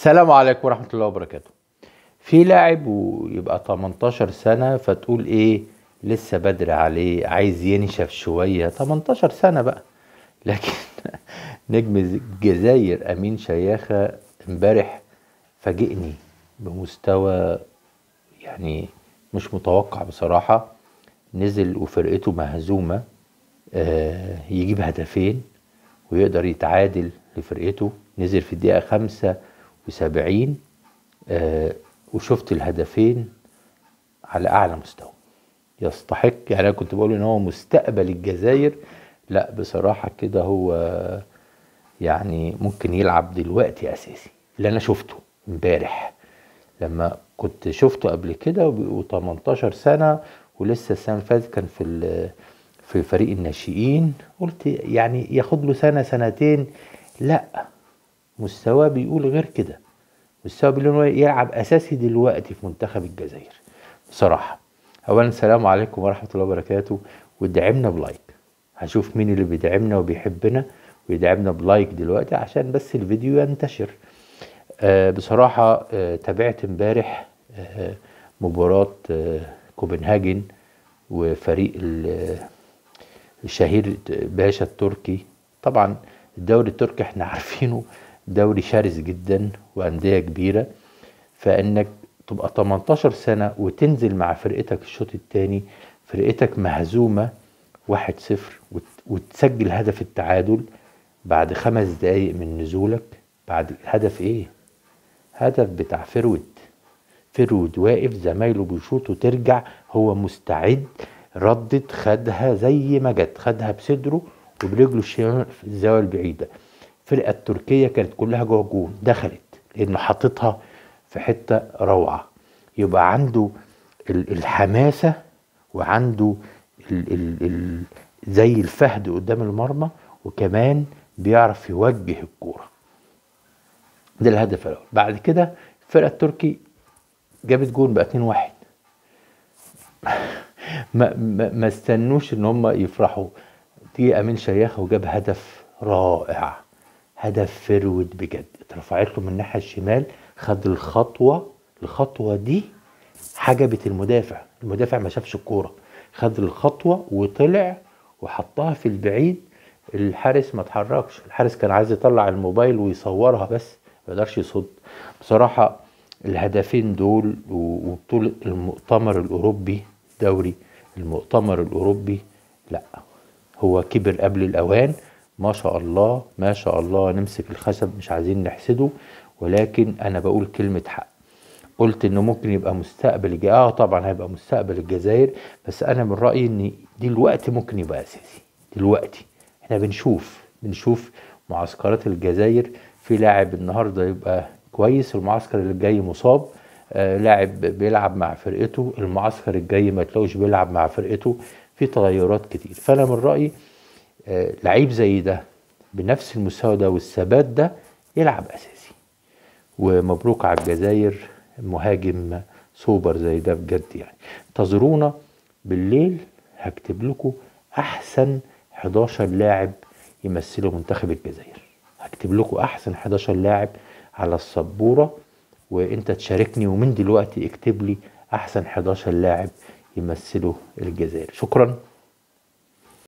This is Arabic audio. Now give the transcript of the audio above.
السلام عليكم ورحمة الله وبركاته في لاعب ويبقى 18 سنة فتقول ايه لسه بدري عليه عايز ينشف شوية 18 سنة بقى لكن نجم الجزائر امين شياخة امبارح فاجئني بمستوى يعني مش متوقع بصراحة نزل وفرقته مهزومة آه، يجيب هدفين ويقدر يتعادل لفرقته نزل في الدقيقة خمسة بسبعين آه وشفت الهدفين على اعلى مستوى يستحق يعني انا كنت بقول ان هو مستقبل الجزائر لا بصراحه كده هو يعني ممكن يلعب دلوقتي اساسي اللي انا شفته امبارح لما كنت شفته قبل كده و18 سنه ولسه السنه اللي فاتت كان في في فريق الناشئين قلت يعني ياخد له سنه سنتين لا مستواه بيقول غير كده مستواه بيقول انه يلعب اساسي دلوقتي في منتخب الجزائر بصراحه اولا السلام عليكم ورحمه الله وبركاته ودعمنا بلايك هشوف مين اللي بيدعمنا وبيحبنا ويدعمنا بلايك دلوقتي عشان بس الفيديو ينتشر آه بصراحه آه تابعت امبارح آه مباراه آه، كوبنهاجن وفريق آه، الشهير آه، باشا التركي طبعا الدوري التركي احنا عارفينه دوري شرس جدا وانديه كبيره فانك تبقى 18 سنه وتنزل مع فرقتك الشوط الثاني فرقتك مهزومه 1-0 وتسجل هدف التعادل بعد خمس دقايق من نزولك بعد الهدف ايه؟ هدف بتاع فرود فرود واقف زمايله بيشوط وترجع هو مستعد ردت خدها زي ما جت خدها بصدره وبرجله الشمال في الزاويه البعيده الفرقه التركيه كانت كلها جوه الجون دخلت لانه حاططها في حته روعه يبقى عنده الحماسه وعنده الـ الـ الـ زي الفهد قدام المرمى وكمان بيعرف يوجه الكوره ده الهدف الاول بعد كده الفرقه التركي جابت جون بقى 2 1 ما, ما, ما استنوش ان هم يفرحوا دي امين شيخ وجاب هدف رائع هدف فرود بجد اترفعت له من الناحيه الشمال خد الخطوه الخطوه دي حجبت المدافع المدافع ما شافش الكوره خد الخطوه وطلع وحطها في البعيد الحارس ما اتحركش الحارس كان عايز يطلع الموبايل ويصورها بس ما قدرش يصد بصراحه الهدفين دول وبطوله المؤتمر الاوروبي دوري المؤتمر الاوروبي لا هو كبر قبل الاوان ما شاء الله ما شاء الله نمسك الخشب مش عايزين نحسده ولكن انا بقول كلمه حق قلت انه ممكن يبقى مستقبل اه طبعا هيبقى مستقبل الجزائر بس انا من رايي ان دلوقتي ممكن يبقى اساسي دلوقتي احنا بنشوف بنشوف معسكرات الجزائر في لاعب النهارده يبقى كويس المعسكر اللي جاي مصاب آه لاعب بيلعب مع فرقته المعسكر الجاي ما تلاقوش بيلعب مع فرقته في تغيرات كتير فانا من رايي آه، لعيب زي ده بنفس المستوى ده والثبات ده يلعب اساسي ومبروك على الجزائر مهاجم سوبر زي ده بجد يعني انتظرونا بالليل هكتب لكم احسن 11 لاعب يمثلوا منتخب الجزائر هكتب لكم احسن 11 لاعب على السبوره وانت تشاركني ومن دلوقتي اكتب لي احسن 11 لاعب يمثلوا الجزائر شكرا